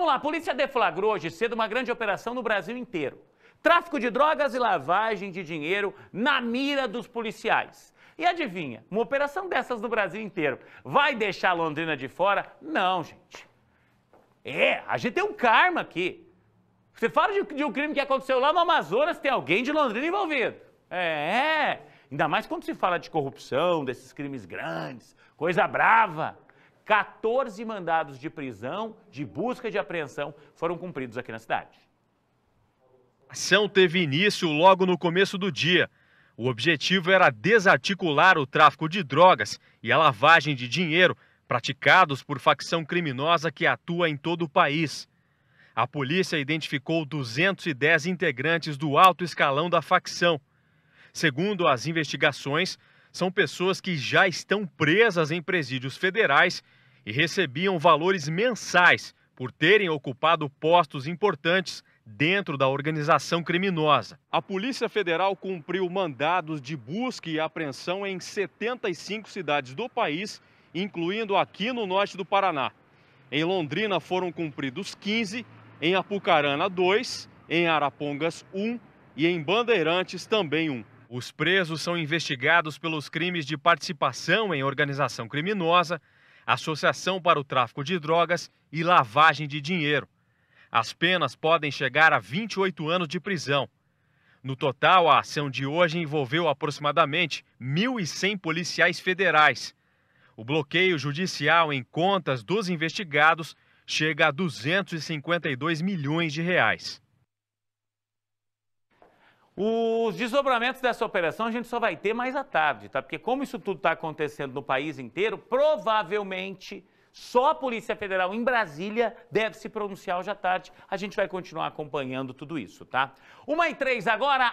Vamos lá, a polícia deflagrou hoje cedo uma grande operação no Brasil inteiro. Tráfico de drogas e lavagem de dinheiro na mira dos policiais. E adivinha, uma operação dessas no Brasil inteiro vai deixar Londrina de fora? Não, gente. É, a gente tem um karma aqui. Você fala de, de um crime que aconteceu lá no Amazonas, tem alguém de Londrina envolvido. É, ainda mais quando se fala de corrupção, desses crimes grandes, coisa brava. 14 mandados de prisão, de busca e de apreensão foram cumpridos aqui na cidade. A ação teve início logo no começo do dia. O objetivo era desarticular o tráfico de drogas e a lavagem de dinheiro praticados por facção criminosa que atua em todo o país. A polícia identificou 210 integrantes do alto escalão da facção. Segundo as investigações, são pessoas que já estão presas em presídios federais e recebiam valores mensais por terem ocupado postos importantes dentro da organização criminosa. A Polícia Federal cumpriu mandados de busca e apreensão em 75 cidades do país, incluindo aqui no norte do Paraná. Em Londrina foram cumpridos 15, em Apucarana 2, em Arapongas 1 e em Bandeirantes também 1. Os presos são investigados pelos crimes de participação em organização criminosa, associação para o tráfico de drogas e lavagem de dinheiro. As penas podem chegar a 28 anos de prisão. No total, a ação de hoje envolveu aproximadamente 1.100 policiais federais. O bloqueio judicial em contas dos investigados chega a 252 milhões de reais. Os desdobramentos dessa operação a gente só vai ter mais à tarde, tá? Porque como isso tudo está acontecendo no país inteiro, provavelmente só a Polícia Federal em Brasília deve se pronunciar hoje à tarde. A gente vai continuar acompanhando tudo isso, tá? Uma e três agora.